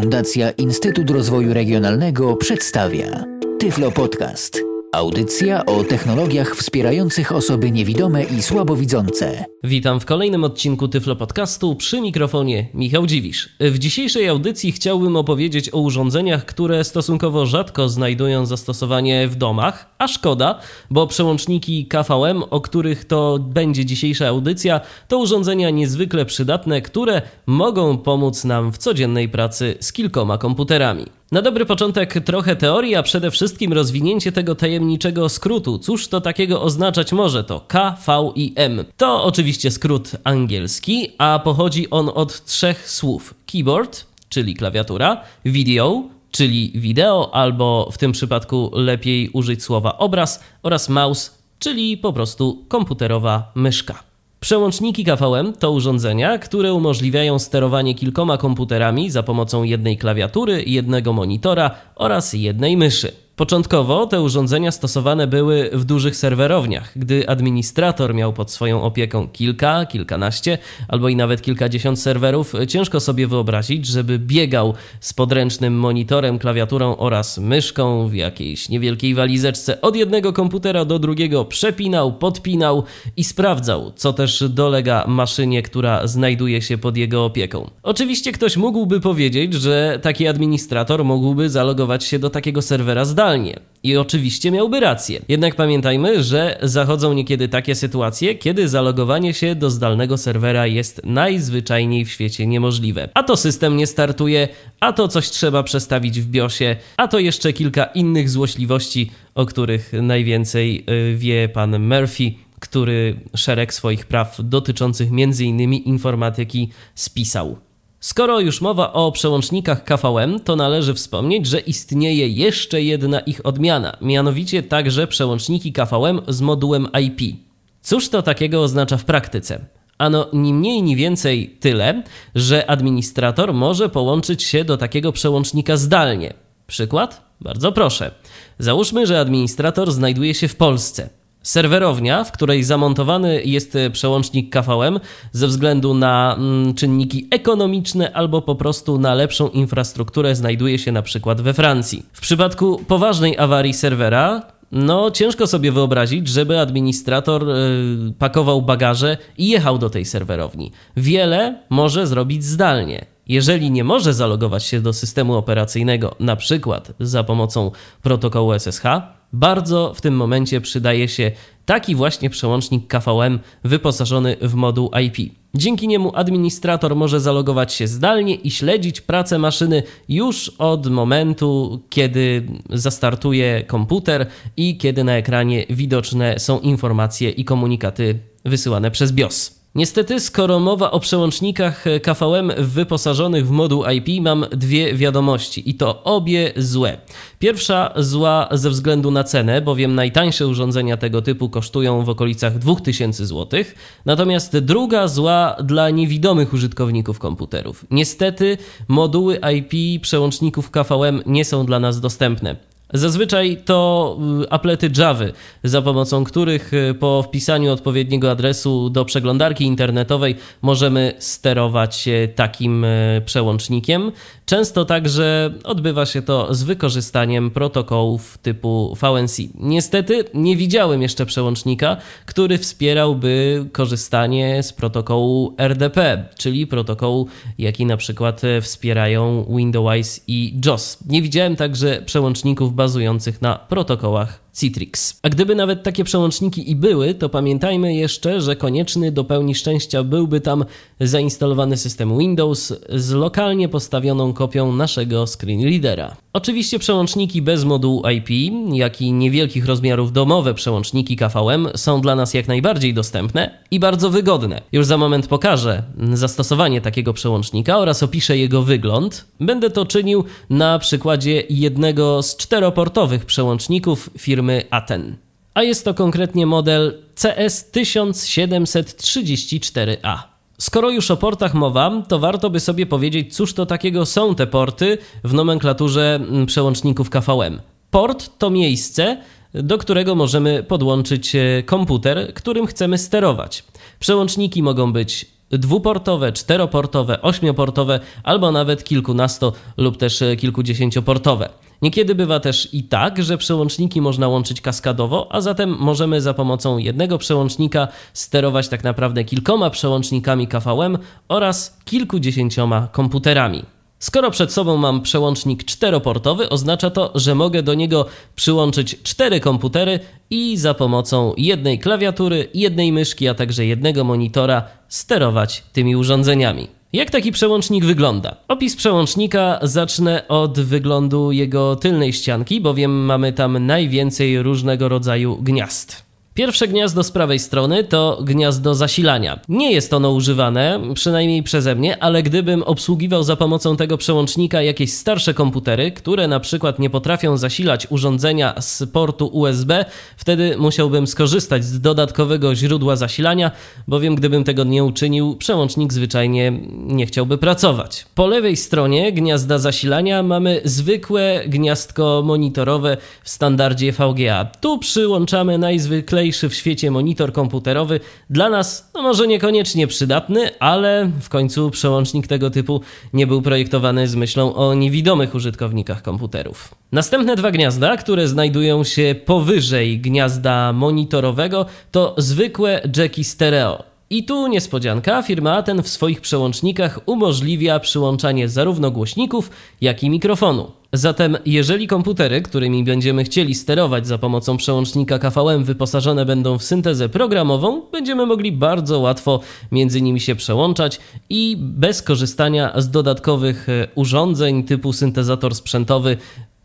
Fundacja Instytut Rozwoju Regionalnego przedstawia Tyflo Podcast. Audycja o technologiach wspierających osoby niewidome i słabowidzące. Witam w kolejnym odcinku Tyflo Podcastu przy mikrofonie Michał Dziwisz. W dzisiejszej audycji chciałbym opowiedzieć o urządzeniach, które stosunkowo rzadko znajdują zastosowanie w domach, a szkoda, bo przełączniki KVM, o których to będzie dzisiejsza audycja, to urządzenia niezwykle przydatne, które mogą pomóc nam w codziennej pracy z kilkoma komputerami. Na dobry początek trochę teorii, a przede wszystkim rozwinięcie tego tajemniczego skrótu. Cóż to takiego oznaczać może to K, V i M? To oczywiście skrót angielski, a pochodzi on od trzech słów: keyboard, czyli klawiatura, video, czyli wideo, albo w tym przypadku lepiej użyć słowa obraz, oraz mouse, czyli po prostu komputerowa myszka. Przełączniki KVM to urządzenia, które umożliwiają sterowanie kilkoma komputerami za pomocą jednej klawiatury, jednego monitora oraz jednej myszy. Początkowo te urządzenia stosowane były w dużych serwerowniach, gdy administrator miał pod swoją opieką kilka, kilkanaście albo i nawet kilkadziesiąt serwerów. Ciężko sobie wyobrazić, żeby biegał z podręcznym monitorem, klawiaturą oraz myszką w jakiejś niewielkiej walizeczce od jednego komputera do drugiego, przepinał, podpinał i sprawdzał, co też dolega maszynie, która znajduje się pod jego opieką. Oczywiście ktoś mógłby powiedzieć, że taki administrator mógłby zalogować się do takiego serwera zdalnie brutalnie. I oczywiście miałby rację. Jednak pamiętajmy, że zachodzą niekiedy takie sytuacje, kiedy zalogowanie się do zdalnego serwera jest najzwyczajniej w świecie niemożliwe. A to system nie startuje, a to coś trzeba przestawić w BIOSie, a to jeszcze kilka innych złośliwości, o których najwięcej y, wie pan Murphy, który szereg swoich praw dotyczących m.in. informatyki spisał. Skoro już mowa o przełącznikach KVM, to należy wspomnieć, że istnieje jeszcze jedna ich odmiana, mianowicie także przełączniki KVM z modułem IP. Cóż to takiego oznacza w praktyce? Ano ni mniej, ni więcej tyle, że administrator może połączyć się do takiego przełącznika zdalnie. Przykład? Bardzo proszę. Załóżmy, że administrator znajduje się w Polsce. Serwerownia, w której zamontowany jest e, przełącznik KVM ze względu na mm, czynniki ekonomiczne albo po prostu na lepszą infrastrukturę, znajduje się na przykład we Francji. W przypadku poważnej awarii serwera, no ciężko sobie wyobrazić, żeby administrator e, pakował bagaże i jechał do tej serwerowni. Wiele może zrobić zdalnie. Jeżeli nie może zalogować się do systemu operacyjnego, na przykład za pomocą protokołu SSH, bardzo w tym momencie przydaje się taki właśnie przełącznik KVM wyposażony w moduł IP. Dzięki niemu administrator może zalogować się zdalnie i śledzić pracę maszyny już od momentu, kiedy zastartuje komputer i kiedy na ekranie widoczne są informacje i komunikaty wysyłane przez BIOS. Niestety, skoro mowa o przełącznikach e, KVM wyposażonych w moduł IP, mam dwie wiadomości i to obie złe. Pierwsza zła ze względu na cenę, bowiem najtańsze urządzenia tego typu kosztują w okolicach 2000 zł, natomiast druga zła dla niewidomych użytkowników komputerów. Niestety, moduły IP przełączników KVM nie są dla nas dostępne. Zazwyczaj to y, aplety Java, za pomocą których y, po wpisaniu odpowiedniego adresu do przeglądarki internetowej możemy sterować takim y, przełącznikiem. Często także odbywa się to z wykorzystaniem protokołów typu VNC. Niestety nie widziałem jeszcze przełącznika, który wspierałby korzystanie z protokołu RDP, czyli protokołu, jaki na przykład wspierają Windows i JOS. Nie widziałem także przełączników bazujących na protokołach Citrix. A gdyby nawet takie przełączniki i były, to pamiętajmy jeszcze, że konieczny do pełni szczęścia byłby tam zainstalowany system Windows z lokalnie postawioną kopią naszego screen readera. Oczywiście przełączniki bez modułu IP, jak i niewielkich rozmiarów domowe przełączniki KVM są dla nas jak najbardziej dostępne i bardzo wygodne. Już za moment pokażę zastosowanie takiego przełącznika oraz opiszę jego wygląd. Będę to czynił na przykładzie jednego z czteroportowych przełączników firmy firmy Aten. A jest to konkretnie model CS1734A. Skoro już o portach mowa, to warto by sobie powiedzieć, cóż to takiego są te porty w nomenklaturze mm, przełączników KVM. Port to miejsce, do którego możemy podłączyć e, komputer, którym chcemy sterować. Przełączniki mogą być dwuportowe, czteroportowe, ośmioportowe albo nawet kilkunasto lub też e, kilkudziesięcioportowe. Niekiedy bywa też i tak, że przełączniki można łączyć kaskadowo, a zatem możemy za pomocą jednego przełącznika sterować tak naprawdę kilkoma przełącznikami KVM oraz kilkudziesięcioma komputerami. Skoro przed sobą mam przełącznik czteroportowy, oznacza to, że mogę do niego przyłączyć cztery komputery i za pomocą jednej klawiatury, jednej myszki, a także jednego monitora sterować tymi urządzeniami. Jak taki przełącznik wygląda? Opis przełącznika zacznę od wyglądu jego tylnej ścianki, bowiem mamy tam najwięcej różnego rodzaju gniazd. Pierwsze gniazdo z prawej strony to gniazdo zasilania. Nie jest ono używane, przynajmniej przeze mnie, ale gdybym obsługiwał za pomocą tego przełącznika jakieś starsze komputery, które na przykład nie potrafią zasilać urządzenia z portu USB, wtedy musiałbym skorzystać z dodatkowego źródła zasilania, bowiem gdybym tego nie uczynił, przełącznik zwyczajnie nie chciałby pracować. Po lewej stronie gniazda zasilania mamy zwykłe gniazdko monitorowe w standardzie VGA. Tu przyłączamy najzwyklejsze najlżejszy w świecie monitor komputerowy, dla nas no może niekoniecznie przydatny, ale w końcu przełącznik tego typu nie był projektowany z myślą o niewidomych użytkownikach komputerów. Następne dwa gniazda, które znajdują się powyżej gniazda monitorowego, to zwykłe jacki stereo. I tu niespodzianka, firma Aten w swoich przełącznikach umożliwia przyłączanie zarówno głośników, jak i mikrofonu. Zatem, jeżeli komputery, którymi będziemy chcieli sterować za pomocą przełącznika KVM, wyposażone będą w syntezę programową, będziemy mogli bardzo łatwo między nimi się przełączać i bez korzystania z dodatkowych e, urządzeń typu syntezator sprzętowy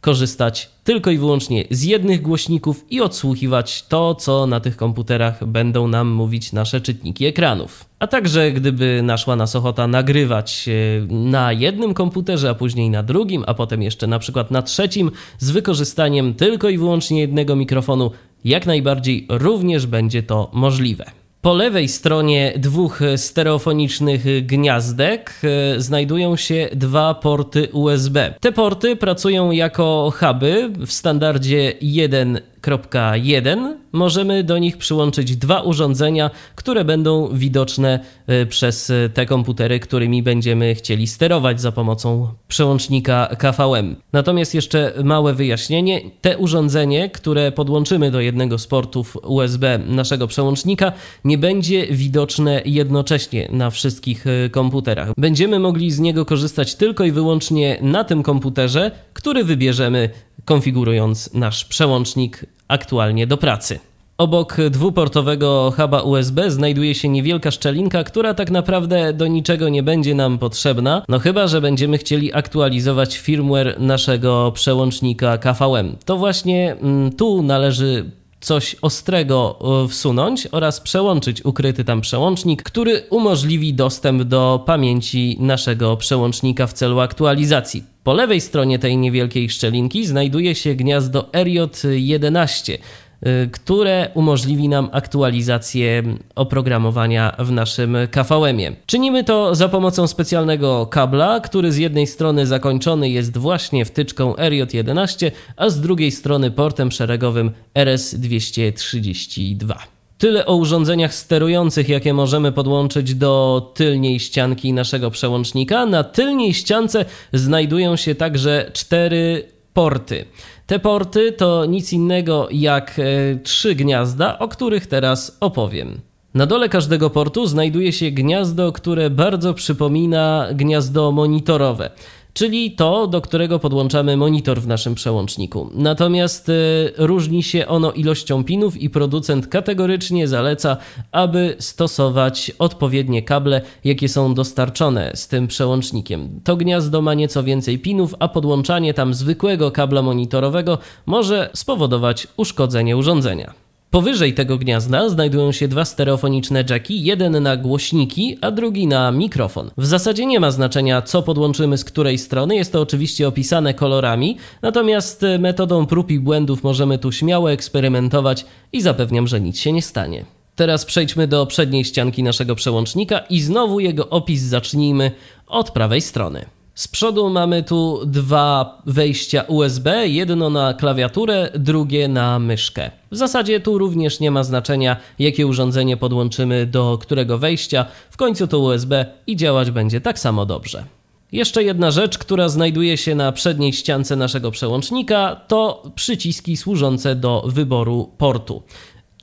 korzystać tylko i wyłącznie z jednych głośników i odsłuchiwać to, co na tych komputerach będą nam mówić nasze czytniki ekranów. A także gdyby naszła nas ochota nagrywać e, na jednym komputerze, a później na drugim, a potem jeszcze na przykład na trzecim, z wykorzystaniem tylko i wyłącznie jednego mikrofonu, jak najbardziej również będzie to możliwe. Po lewej stronie dwóch stereofonicznych gniazdek e, znajdują się dwa porty USB. Te porty pracują jako huby w standardzie 1 1.1 możemy do nich przyłączyć dwa urządzenia, które będą widoczne e, przez e, te komputery, którymi będziemy chcieli sterować za pomocą przełącznika KVM. Natomiast jeszcze małe wyjaśnienie. Te urządzenie, które podłączymy do jednego z portów USB naszego przełącznika, nie będzie widoczne jednocześnie na wszystkich e, komputerach. Będziemy mogli z niego korzystać tylko i wyłącznie na tym komputerze, który wybierzemy konfigurując nasz przełącznik aktualnie do pracy. Obok dwuportowego huba USB znajduje się niewielka szczelinka, która tak naprawdę do niczego nie będzie nam potrzebna, no chyba, że będziemy chcieli aktualizować firmware naszego przełącznika KVM. To właśnie mm, tu należy coś ostrego e, wsunąć oraz przełączyć ukryty tam przełącznik, który umożliwi dostęp do pamięci naszego przełącznika w celu aktualizacji. Po lewej stronie tej niewielkiej szczelinki znajduje się gniazdo RJ11 Y, które umożliwi nam aktualizację oprogramowania w naszym KVM-ie. Czynimy to za pomocą specjalnego kabla, który z jednej strony zakończony jest właśnie wtyczką RJ11, a z drugiej strony portem szeregowym RS232. Tyle o urządzeniach sterujących, jakie możemy podłączyć do tylniej ścianki naszego przełącznika. Na tylniej ściance znajdują się także cztery porty. Te porty to nic innego jak e, trzy gniazda, o których teraz opowiem. Na dole każdego portu znajduje się gniazdo, które bardzo przypomina gniazdo monitorowe czyli to, do którego podłączamy monitor w naszym przełączniku. Natomiast y, różni się ono ilością pinów i producent kategorycznie zaleca, aby stosować odpowiednie kable, jakie są dostarczone z tym przełącznikiem. To gniazdo ma nieco więcej pinów, a podłączanie tam zwykłego kabla monitorowego może spowodować uszkodzenie urządzenia. Powyżej tego gniazda znajdują się dwa stereofoniczne jacki, jeden na głośniki, a drugi na mikrofon. W zasadzie nie ma znaczenia, co podłączymy z której strony, jest to oczywiście opisane kolorami, natomiast e, metodą prób i błędów możemy tu śmiało eksperymentować i zapewniam, że nic się nie stanie. Teraz przejdźmy do przedniej ścianki naszego przełącznika i znowu jego opis zacznijmy od prawej strony. Z przodu mamy tu dwa wejścia USB, jedno na klawiaturę, drugie na myszkę. W zasadzie tu również nie ma znaczenia, jakie urządzenie podłączymy do którego wejścia, w końcu to USB i działać będzie tak samo dobrze. Jeszcze jedna rzecz, która znajduje się na przedniej ściance naszego przełącznika, to przyciski służące do wyboru portu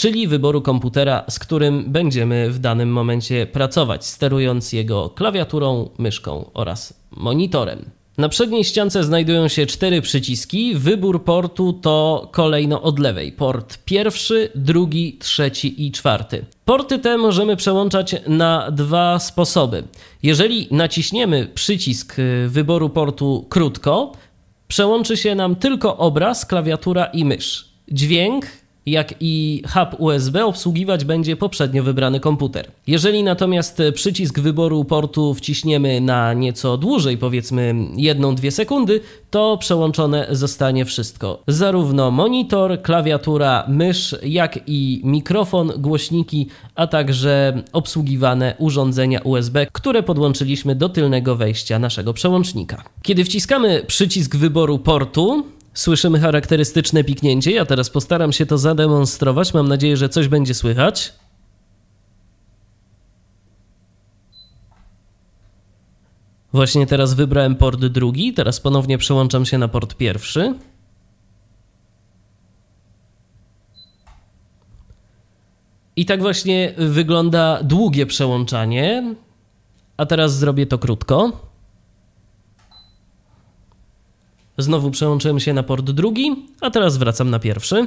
czyli wyboru komputera, z którym będziemy w danym momencie pracować, sterując jego klawiaturą, myszką oraz monitorem. Na przedniej ściance znajdują się cztery przyciski. Wybór portu to kolejno od lewej. Port pierwszy, drugi, trzeci i czwarty. Porty te możemy przełączać na dwa sposoby. Jeżeli naciśniemy przycisk y, wyboru portu krótko, przełączy się nam tylko obraz, klawiatura i mysz. Dźwięk jak i hub USB obsługiwać będzie poprzednio wybrany komputer. Jeżeli natomiast przycisk wyboru portu wciśniemy na nieco dłużej, powiedzmy 1-2 sekundy, to przełączone zostanie wszystko. Zarówno monitor, klawiatura, mysz, jak i mikrofon, głośniki, a także obsługiwane urządzenia USB, które podłączyliśmy do tylnego wejścia naszego przełącznika. Kiedy wciskamy przycisk wyboru portu, Słyszymy charakterystyczne piknięcie. Ja teraz postaram się to zademonstrować. Mam nadzieję, że coś będzie słychać. Właśnie teraz wybrałem port drugi, teraz ponownie przełączam się na port pierwszy. I tak właśnie wygląda długie przełączanie, a teraz zrobię to krótko. Znowu przełączyłem się na port drugi, a teraz wracam na pierwszy.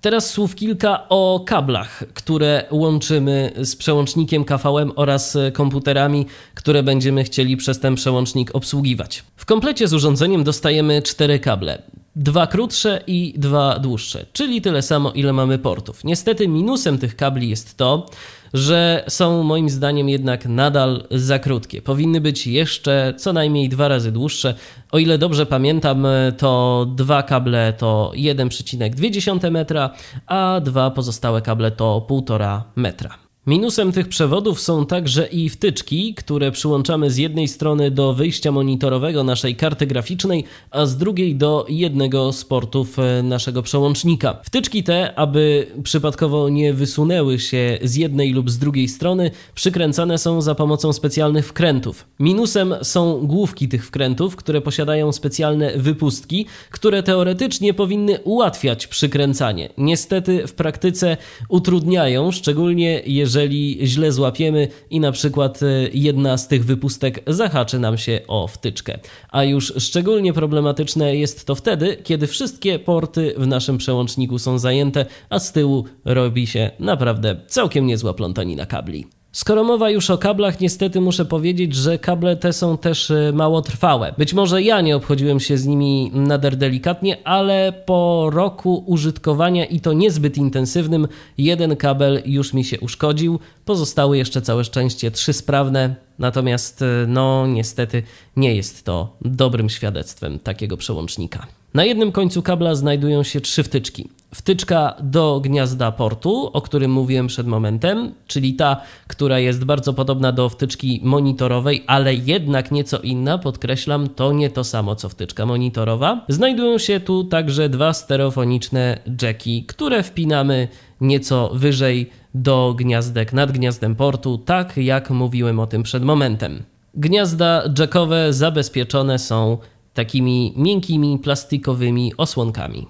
Teraz słów kilka o kablach, które łączymy z przełącznikiem KVM oraz komputerami, które będziemy chcieli przez ten przełącznik obsługiwać. W komplecie z urządzeniem dostajemy cztery kable dwa krótsze i dwa dłuższe, czyli tyle samo, ile mamy portów. Niestety minusem tych kabli jest to, że są moim zdaniem jednak nadal za krótkie. Powinny być jeszcze co najmniej dwa razy dłuższe. O ile dobrze pamiętam, to dwa kable to 1,2 metra, a dwa pozostałe kable to 1,5 metra. Minusem tych przewodów są także i wtyczki, które przyłączamy z jednej strony do wyjścia monitorowego naszej karty graficznej, a z drugiej do jednego z portów e, naszego przełącznika. Wtyczki te, aby przypadkowo nie wysunęły się z jednej lub z drugiej strony, przykręcane są za pomocą specjalnych wkrętów. Minusem są główki tych wkrętów, które posiadają specjalne wypustki, które teoretycznie powinny ułatwiać przykręcanie. Niestety w praktyce utrudniają, szczególnie jeżeli jeżeli źle złapiemy i na przykład e, jedna z tych wypustek zahaczy nam się o wtyczkę. A już szczególnie problematyczne jest to wtedy, kiedy wszystkie porty w naszym przełączniku są zajęte, a z tyłu robi się naprawdę całkiem niezła plątanina kabli. Skoro mowa już o kablach, niestety muszę powiedzieć, że kable te są też e, mało trwałe. Być może ja nie obchodziłem się z nimi nader delikatnie, ale po roku użytkowania i to niezbyt intensywnym, jeden kabel już mi się uszkodził. Pozostały jeszcze całe szczęście trzy sprawne, natomiast e, no niestety nie jest to dobrym świadectwem takiego przełącznika. Na jednym końcu kabla znajdują się trzy wtyczki wtyczka do gniazda portu, o którym mówiłem przed momentem, czyli ta, która jest bardzo podobna do wtyczki monitorowej, ale jednak nieco inna, podkreślam, to nie to samo co wtyczka monitorowa. Znajdują się tu także dwa stereofoniczne jacki, które wpinamy nieco wyżej do gniazdek nad gniazdem portu, tak jak mówiłem o tym przed momentem. Gniazda jackowe zabezpieczone są takimi miękkimi plastikowymi osłonkami.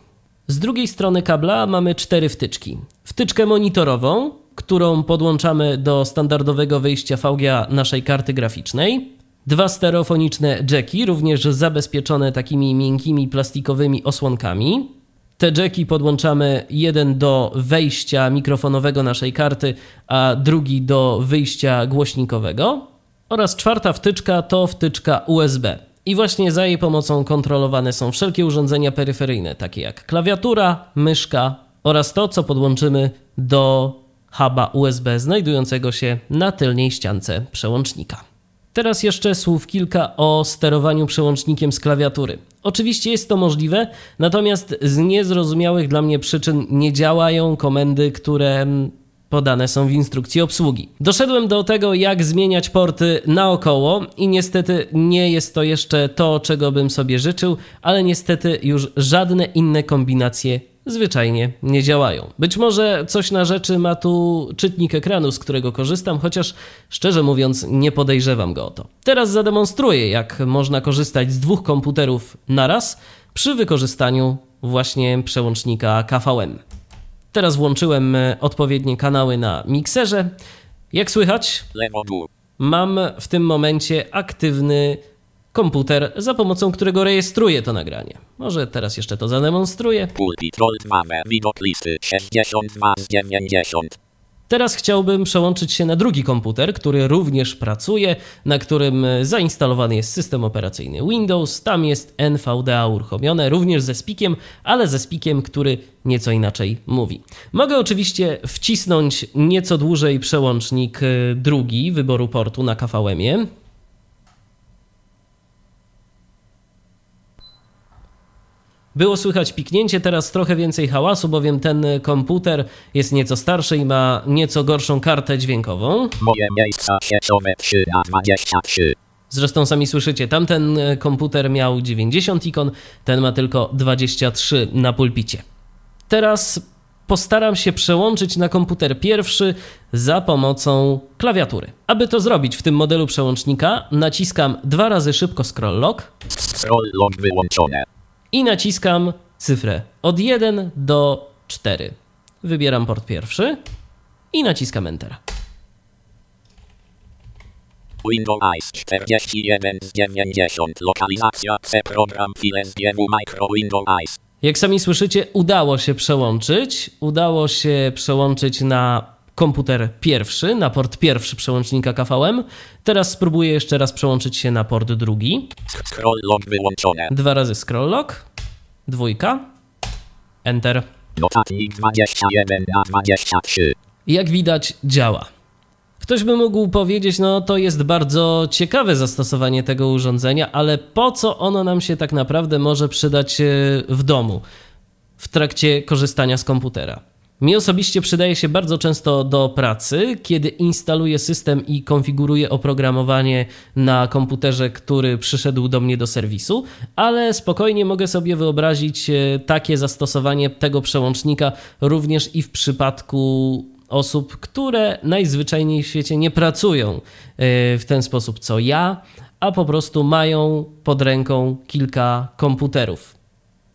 Z drugiej strony kabla mamy cztery wtyczki. Wtyczkę monitorową, którą podłączamy do standardowego wyjścia VGA naszej karty graficznej. Dwa stereofoniczne jacki, również zabezpieczone takimi miękkimi plastikowymi osłonkami. Te jacki podłączamy jeden do wejścia mikrofonowego naszej karty, a drugi do wyjścia głośnikowego. Oraz czwarta wtyczka to wtyczka USB. I właśnie za jej pomocą kontrolowane są wszelkie urządzenia peryferyjne, takie jak klawiatura, myszka oraz to, co podłączymy do huba USB znajdującego się na tylnej ściance przełącznika. Teraz jeszcze słów kilka o sterowaniu przełącznikiem z klawiatury. Oczywiście jest to możliwe, natomiast z niezrozumiałych dla mnie przyczyn nie działają komendy, które mm, podane są w instrukcji obsługi. Doszedłem do tego, jak zmieniać porty naokoło i niestety nie jest to jeszcze to, czego bym sobie życzył, ale niestety już żadne inne kombinacje zwyczajnie nie działają. Być może coś na rzeczy ma tu czytnik ekranu, z którego korzystam, chociaż szczerze mówiąc nie podejrzewam go o to. Teraz zademonstruję, jak można korzystać z dwóch komputerów naraz przy wykorzystaniu właśnie przełącznika KVM. Teraz włączyłem e, odpowiednie kanały na mikserze. Jak słychać? Mam w tym momencie aktywny komputer, za pomocą którego rejestruję to nagranie. Może teraz jeszcze to zademonstruję. Pulpit widok listy 62 z 90. Teraz chciałbym przełączyć się na drugi komputer, który również pracuje, na którym e, zainstalowany jest system operacyjny Windows. Tam jest NVDA uruchomione, również ze spikiem, ale ze spikiem, który nieco inaczej mówi. Mogę oczywiście wcisnąć nieco dłużej przełącznik e, drugi wyboru portu na KVM-ie. Było słychać piknięcie, teraz trochę więcej hałasu, bowiem ten komputer jest nieco starszy i ma nieco gorszą kartę dźwiękową. Moje miejsca sieciowe 3 na 23. Zresztą sami słyszycie, tamten komputer miał 90 ikon, ten ma tylko 23 na pulpicie. Teraz postaram się przełączyć na komputer pierwszy za pomocą klawiatury. Aby to zrobić w tym modelu przełącznika, naciskam dwa razy szybko scroll lock. Scroll lock wyłączone i naciskam cyfrę od 1 do 4. Wybieram port pierwszy i naciskam Enter. Windows 41 z 90. Lokalizacja C program file z GW Micro Windows. Jak sami słyszycie, udało się przełączyć. Udało się przełączyć na komputer pierwszy, na port pierwszy przełącznika KVM. Teraz spróbuję jeszcze raz przełączyć się na port drugi. Scroll lock wyłączone. Dwa razy scroll lock. Dwójka. Enter. Notatnik 21 na 23. Jak widać działa. Ktoś by mógł powiedzieć, no to jest bardzo ciekawe zastosowanie tego urządzenia, ale po co ono nam się tak naprawdę może przydać e, w domu w trakcie korzystania z komputera? Mi osobiście przydaje się bardzo często do pracy, kiedy instaluję system i konfiguruję oprogramowanie na komputerze, który przyszedł do mnie do serwisu, ale spokojnie mogę sobie wyobrazić e, takie zastosowanie tego przełącznika również i w przypadku osób, które najzwyczajniej w świecie nie pracują e, w ten sposób co ja, a po prostu mają pod ręką kilka komputerów.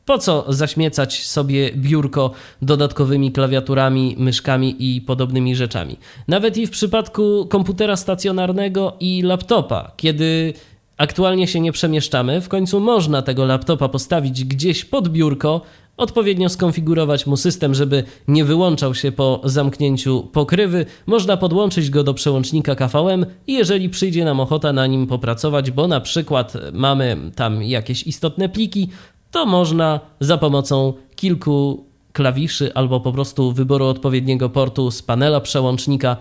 Po co zaśmiecać sobie biurko dodatkowymi klawiaturami, myszkami i podobnymi rzeczami? Nawet i w przypadku komputera stacjonarnego i laptopa, kiedy aktualnie się nie przemieszczamy, w końcu można tego laptopa postawić gdzieś pod biurko, odpowiednio skonfigurować mu system, żeby nie wyłączał się po zamknięciu pokrywy. Można podłączyć go do przełącznika KVM i jeżeli przyjdzie nam ochota na nim popracować, bo na przykład mamy tam jakieś istotne pliki, to można za pomocą kilku klawiszy albo po prostu wyboru odpowiedniego portu z panela przełącznika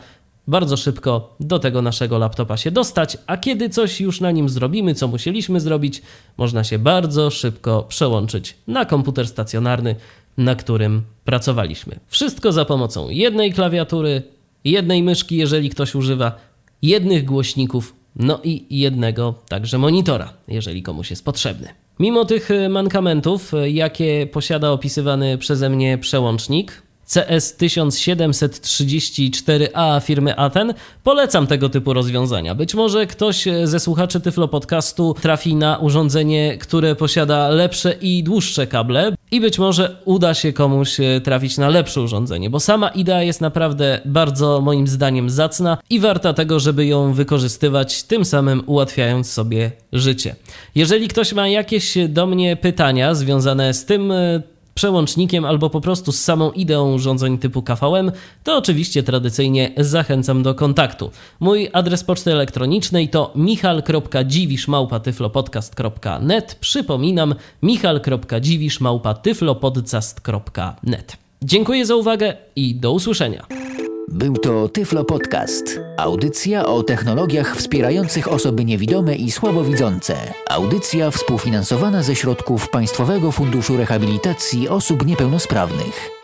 bardzo szybko do tego naszego laptopa się dostać, a kiedy coś już na nim zrobimy, co musieliśmy zrobić, można się bardzo szybko przełączyć na komputer stacjonarny, na którym pracowaliśmy. Wszystko za pomocą jednej klawiatury, jednej myszki, jeżeli ktoś używa, jednych głośników, no i jednego także monitora, jeżeli komuś jest potrzebny. Mimo tych e, mankamentów, e, jakie posiada opisywany przeze mnie przełącznik, CS1734A firmy Aten, polecam tego typu rozwiązania. Być może ktoś e, ze słuchaczy Tyflo Podcastu trafi na urządzenie, które posiada lepsze i dłuższe kable, i być może uda się komuś e, trafić na lepsze urządzenie, bo sama idea jest naprawdę bardzo moim zdaniem zacna i warta tego, żeby ją wykorzystywać, tym samym ułatwiając sobie życie. Jeżeli ktoś ma jakieś e, do mnie pytania związane z tym, e, przełącznikiem albo po prostu z samą ideą urządzeń typu KVM, to oczywiście tradycyjnie zachęcam do kontaktu. Mój adres poczty elektronicznej to michal.dziwiszmałpatyflopodcast.net. Przypominam, michal.dziwiszmałpatyflopodcast.net. Dziękuję za uwagę i do usłyszenia. Był to Tyflo Podcast. Audycja o technologiach wspierających osoby niewidome i słabowidzące. Audycja współfinansowana ze środków Państwowego Funduszu Rehabilitacji Osób Niepełnosprawnych.